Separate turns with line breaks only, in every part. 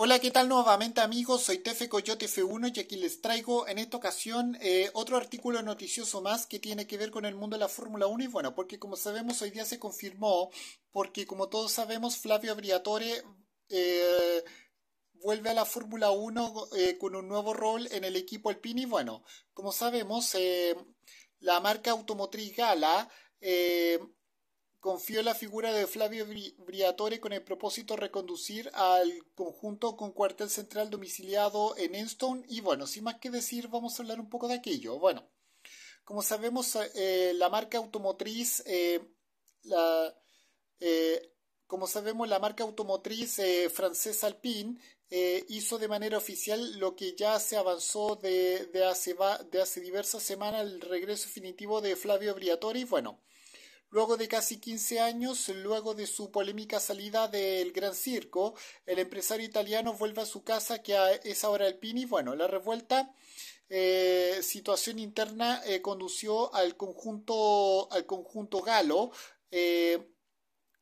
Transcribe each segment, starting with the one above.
Hola, ¿qué tal nuevamente amigos? Soy Tefe Coyote F1 y aquí les traigo en esta ocasión eh, otro artículo noticioso más que tiene que ver con el mundo de la Fórmula 1 y bueno, porque como sabemos hoy día se confirmó, porque como todos sabemos Flavio Briatore eh, vuelve a la Fórmula 1 eh, con un nuevo rol en el equipo Alpine y bueno, como sabemos la marca automotriz Gala confió la figura de Flavio Briatore con el propósito de reconducir al conjunto con cuartel central domiciliado en Enstone. Y bueno, sin más que decir, vamos a hablar un poco de aquello. Bueno, como sabemos, eh, la marca automotriz, eh, la, eh, como sabemos, la marca automotriz francesa Alpine hizo de manera oficial lo que ya se avanzó de, de hace, de hace diversas semanas el regreso definitivo de Flavio Briatore. Y bueno, Luego de casi 15 años, luego de su polémica salida del Gran Circo, el empresario italiano vuelve a su casa que es ahora el Pini. Bueno, la revuelta eh, situación interna eh, condució al conjunto al conjunto galo eh,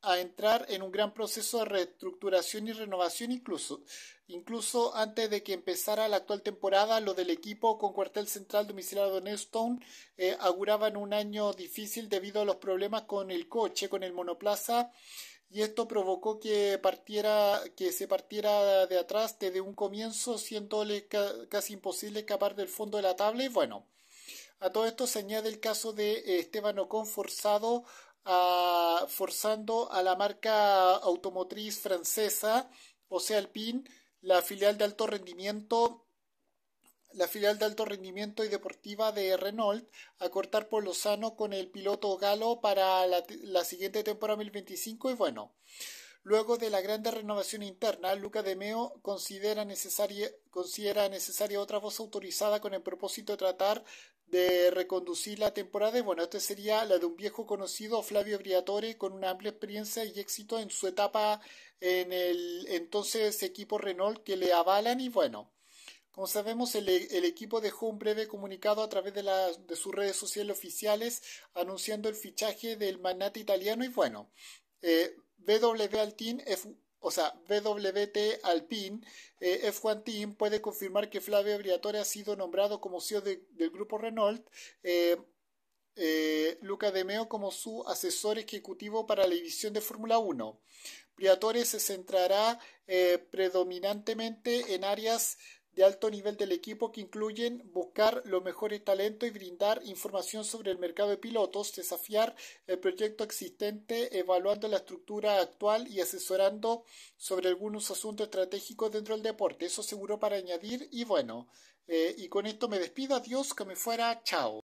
a entrar en un gran proceso de reestructuración y renovación incluso, incluso antes de que empezara la actual temporada, lo del equipo con cuartel central domiciliado en Stone eh, auguraban un año difícil debido a los problemas con el coche, con el monoplaza y esto provocó que partiera que se partiera de atrás desde un comienzo siéndole casi imposible escapar del fondo de la tabla y bueno a todo esto se añade el caso de Esteban Ocon forzado a, forzando a la marca automotriz francesa, o sea, Alpine, la filial de alto rendimiento la filial de alto rendimiento y deportiva de Renault a cortar por Lozano con el piloto galo para la, la siguiente temporada 2025 y bueno Luego de la grande renovación interna, Luca de Meo considera necesaria, considera necesaria otra voz autorizada con el propósito de tratar de reconducir la temporada. Y bueno, esta sería la de un viejo conocido, Flavio Briatore, con una amplia experiencia y éxito en su etapa en el entonces equipo Renault que le avalan. Y bueno, como sabemos, el, equipo dejó un breve comunicado a través de, sus redes sociales oficiales anunciando el fichaje del magnate italiano. Y bueno, eh, BWT Alpine F1 Team puede confirmar que Flavio Briatore ha sido nombrado como CEO del grupo Renault. Eh, eh, Luca De Meo como su asesor ejecutivo para la división de Fórmula 1. Briatore se centrará eh, predominantemente en áreas de alto nivel del equipo que incluyen buscar los mejores talentos y brindar información sobre el mercado de pilotos, desafiar el proyecto existente evaluando la estructura actual y asesorando sobre algunos asuntos estratégicos dentro del deporte. Eso seguro para añadir y bueno, eh, y con esto me despido, adiós, que me fuera, chao.